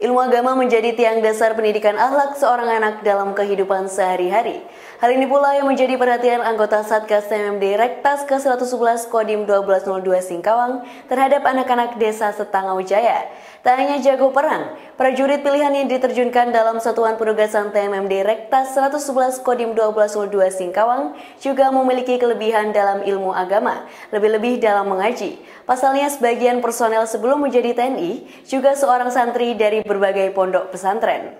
Ilmu agama menjadi tiang dasar pendidikan akhlak seorang anak dalam kehidupan sehari-hari. Hal ini pula yang menjadi perhatian anggota Satgas TMMD Rektas ke-111 Kodim 1202 Singkawang terhadap anak-anak desa Setangau Jaya. Tak hanya jago perang, prajurit pilihan yang diterjunkan dalam Satuan Penugasan TMMD Rektas 111 Kodim 1202 Singkawang juga memiliki kelebihan dalam ilmu agama, lebih-lebih dalam mengaji. Pasalnya sebagian personel sebelum menjadi TNI juga seorang santri dari berbagai pondok pesantren.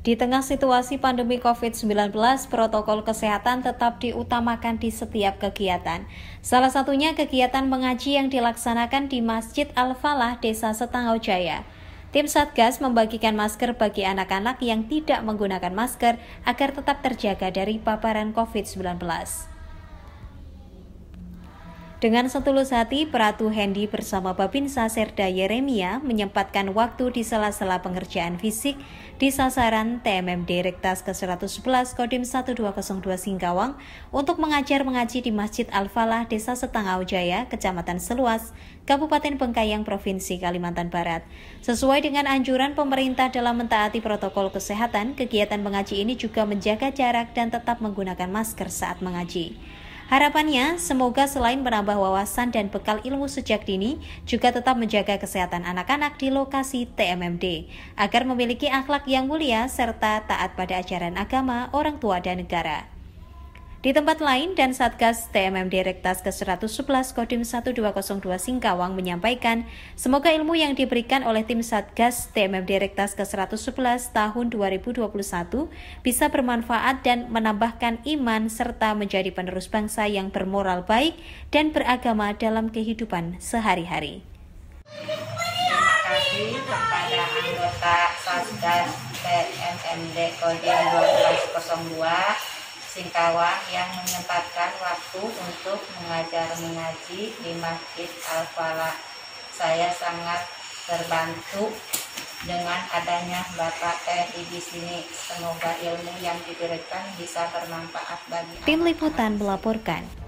Di tengah situasi pandemi COVID-19, protokol kesehatan tetap diutamakan di setiap kegiatan. Salah satunya kegiatan mengaji yang dilaksanakan di Masjid Al-Falah, Desa Setangau Jaya. Tim Satgas membagikan masker bagi anak-anak yang tidak menggunakan masker agar tetap terjaga dari paparan COVID-19. Dengan setulus hati, Pratu Hendi bersama Babinsa Serda Yeremia menyempatkan waktu di sela-sela pengerjaan fisik di sasaran TMM Direktas ke-111 Kodim 1202 Singkawang untuk mengajar mengaji di Masjid Al-Falah Desa Setangau Jaya, Kecamatan Seluas, Kabupaten Bengkayang, Provinsi Kalimantan Barat. Sesuai dengan anjuran pemerintah dalam mentaati protokol kesehatan, kegiatan mengaji ini juga menjaga jarak dan tetap menggunakan masker saat mengaji. Harapannya, semoga selain menambah wawasan dan bekal ilmu sejak dini, juga tetap menjaga kesehatan anak-anak di lokasi TMMD, agar memiliki akhlak yang mulia serta taat pada ajaran agama, orang tua, dan negara. Di tempat lain, dan Satgas TMM Direktas ke-111 Kodim 1202 Singkawang menyampaikan, semoga ilmu yang diberikan oleh tim Satgas TMM Direktas ke-111 tahun 2021 bisa bermanfaat dan menambahkan iman serta menjadi penerus bangsa yang bermoral baik dan beragama dalam kehidupan sehari-hari. Satgas TMMD Kodim 1202 Singkawang yang menyempatkan waktu untuk mengajar mengaji di Masjid Al-Falah. Saya sangat terbantu dengan adanya Bapak TNI di sini. Semoga ilmu yang diberikan bisa bermanfaat bagi Tim Liputan melaporkan.